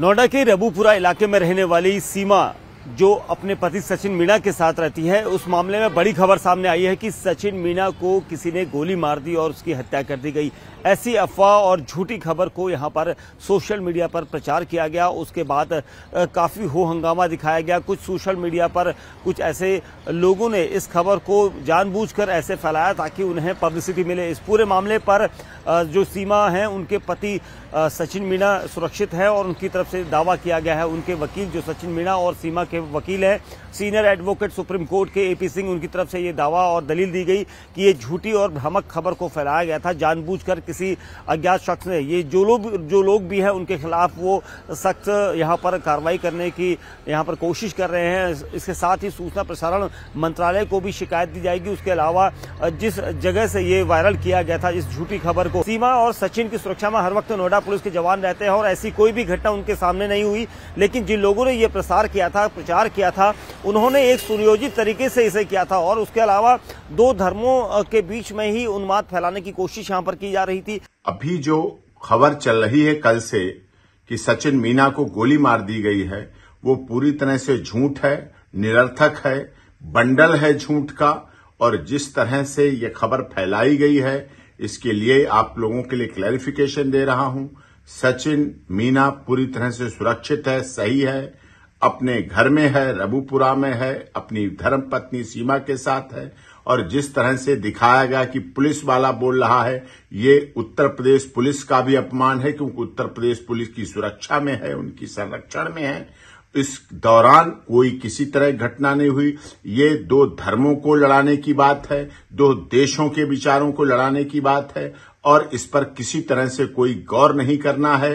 नोएडा के रबूपुरा इलाके में रहने वाली सीमा जो अपने पति सचिन मीणा के साथ रहती है उस मामले में बड़ी खबर सामने आई है कि सचिन मीणा को किसी ने गोली मार दी और उसकी हत्या कर दी गई ऐसी अफवाह और झूठी खबर को यहां पर सोशल मीडिया पर प्रचार किया गया उसके बाद काफ़ी हो हंगामा दिखाया गया कुछ सोशल मीडिया पर कुछ ऐसे लोगों ने इस खबर को जानबूझकर ऐसे फैलाया ताकि उन्हें पब्लिसिटी मिले इस पूरे मामले पर जो सीमा है उनके पति सचिन मीणा सुरक्षित है और उनकी तरफ से दावा किया गया है उनके वकील जो सचिन मीणा और सीमा के वकील हैं सीनियर एडवोकेट सुप्रीम कोर्ट के एपी सिंह उनकी तरफ से ये दावा और दलील दी गई कि ये झूठी और भ्रामक खबर को फैलाया गया था जानबूझकर किसी अज्ञात शख्स ने ये जो लोग जो लोग भी हैं उनके खिलाफ वो सख्त यहाँ पर कार्रवाई करने की यहाँ पर कोशिश कर रहे हैं इसके साथ ही सूचना प्रसारण मंत्रालय को भी शिकायत दी जाएगी उसके अलावा जिस जगह से ये वायरल किया गया था इस झूठी खबर को सीमा और सचिन की सुरक्षा में हर वक्त नोएडा पुलिस के जवान रहते हैं और ऐसी कोई भी घटना उनके सामने नहीं हुई लेकिन जिन लोगों ने ये प्रसार किया था प्रचार किया था उन्होंने एक सुनियोजित तरीके से इसे किया था और उसके अलावा दो धर्मों के बीच में ही उन्माद फैलाने की कोशिश यहाँ पर की जा रही थी अभी जो खबर चल रही है कल से कि सचिन मीना को गोली मार दी गई है वो पूरी तरह से झूठ है निरर्थक है बंडल है झूठ का और जिस तरह से ये खबर फैलाई गई है इसके लिए आप लोगों के लिए क्लैरिफिकेशन दे रहा हूं सचिन मीना पूरी तरह से सुरक्षित है सही है अपने घर में है रबुपुरा में है अपनी धर्म पत्नी सीमा के साथ है और जिस तरह से दिखाया गया कि पुलिस वाला बोल रहा है ये उत्तर प्रदेश पुलिस का भी अपमान है क्योंकि उत्तर प्रदेश पुलिस की सुरक्षा में है उनकी संरक्षण में है इस दौरान कोई किसी तरह घटना नहीं हुई ये दो धर्मों को लड़ाने की बात है दो देशों के विचारों को लड़ाने की बात है और इस पर किसी तरह से कोई गौर नहीं करना है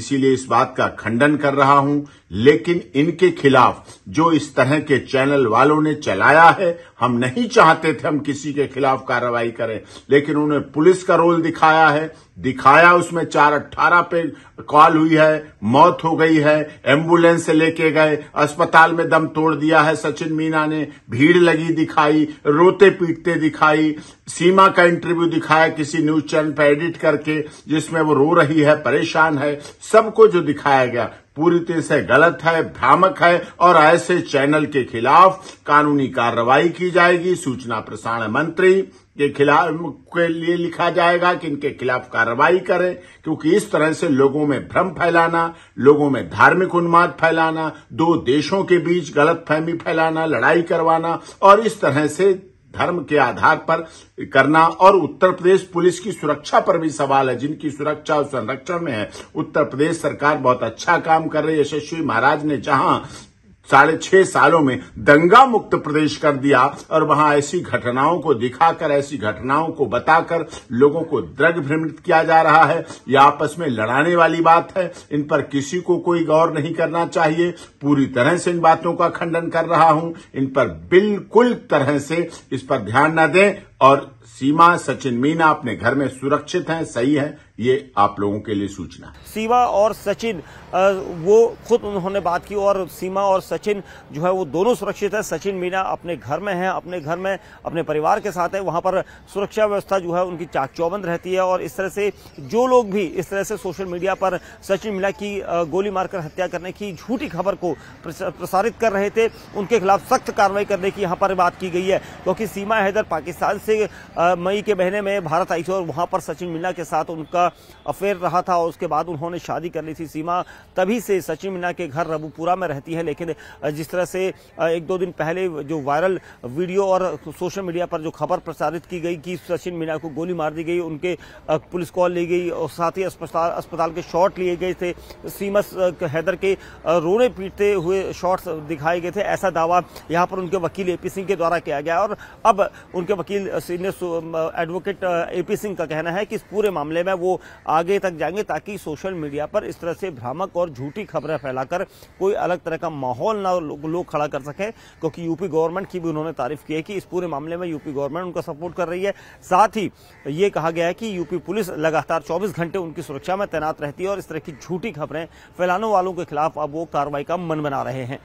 इसीलिए इस बात का खंडन कर रहा हूं लेकिन इनके खिलाफ जो इस तरह के चैनल वालों ने चलाया है हम नहीं चाहते थे हम किसी के खिलाफ कार्रवाई करें लेकिन उन्होंने पुलिस का रोल दिखाया है दिखाया उसमें चार अट्ठारह पे कॉल हुई है मौत हो गई है एम्बुलेंस से लेके गए अस्पताल में दम तोड़ दिया है सचिन मीना ने भीड़ लगी दिखाई रोते पीटते दिखाई सीमा का इंटरव्यू दिखाया किसी न्यूज चैनल पर एडिट करके जिसमें वो रो रही है परेशान है सबको जो दिखाया गया पूरी तरह से गलत है भ्रामक है और ऐसे चैनल के खिलाफ कानूनी कार्रवाई की जाएगी सूचना प्रसारण मंत्री के खिलाफ के लिए लिखा जाएगा कि इनके खिलाफ कार्रवाई करें क्योंकि इस तरह से लोगों में भ्रम फैलाना लोगों में धार्मिक उन्माद फैलाना दो देशों के बीच गलतफहमी फैलाना लड़ाई करवाना और इस तरह से धर्म के आधार पर करना और उत्तर प्रदेश पुलिस की सुरक्षा पर भी सवाल है जिनकी सुरक्षा और संरक्षण में है उत्तर प्रदेश सरकार बहुत अच्छा काम कर रही है यशस्वी महाराज ने जहां साढ़े छह सालों में दंगा मुक्त प्रदेश कर दिया और वहां ऐसी घटनाओं को दिखाकर ऐसी घटनाओं को बताकर लोगों को द्रग भ्रमित किया जा रहा है यह आपस में लड़ाने वाली बात है इन पर किसी को कोई गौर नहीं करना चाहिए पूरी तरह से इन बातों का खंडन कर रहा हूं इन पर बिल्कुल तरह से इस पर ध्यान न दें और सीमा सचिन मीना अपने घर में सुरक्षित हैं सही है ये आप लोगों के लिए सूचना सीमा और सचिन वो खुद उन्होंने बात की और सीमा और सचिन जो है वो दोनों सुरक्षित है सचिन मीना अपने घर में है अपने घर में अपने परिवार के साथ है वहाँ पर सुरक्षा व्यवस्था जो है उनकी चाक चौबंद रहती है और इस तरह से जो लोग भी इस तरह से सोशल मीडिया पर सचिन मीना की गोली मारकर हत्या करने की झूठी खबर को प्रसारित कर रहे थे उनके खिलाफ सख्त कार्रवाई करने की यहाँ पर बात की गई है क्योंकि सीमा हैदर पाकिस्तान से मई के महीने में भारत आई थी और वहाँ पर सचिन मीणा के साथ उनका अफेयर रहा था और उसके बाद उन्होंने शादी कर ली थी सीमा तभी से सचिन मीणा के घर रबूपुरा में रहती है लेकिन जिस तरह से एक दो दिन पहले जो वायरल वीडियो और सोशल मीडिया पर जो खबर प्रसारित की गई कि सचिन मीना को गोली मार दी गई उनके पुलिस कॉल ली गई और साथ ही अस्पताल अस्पताल के शॉट लिए गए थे सीमा हैदर के रोने पीटते हुए शॉट्स दिखाए गए थे ऐसा दावा यहाँ पर उनके वकील एपी सिंह के द्वारा किया गया और अब उनके वकील senior advocate A P Singh का कहना है कि इस पूरे मामले में वो आगे तक जाएंगे ताकि सोशल मीडिया पर इस तरह से भ्रामक और झूठी खबरें फैलाकर कोई अलग तरह का माहौल ना लोग लो खड़ा कर सकें क्योंकि यूपी गवर्नमेंट की भी उन्होंने तारीफ की है कि इस पूरे मामले में यूपी गवर्नमेंट उनका सपोर्ट कर रही है साथ ही ये कहा गया है कि यूपी पुलिस लगातार चौबीस घंटे उनकी सुरक्षा में तैनात रहती है और इस तरह की झूठी खबरें फैलाने वालों के खिलाफ अब वो कार्रवाई का मन बना रहे हैं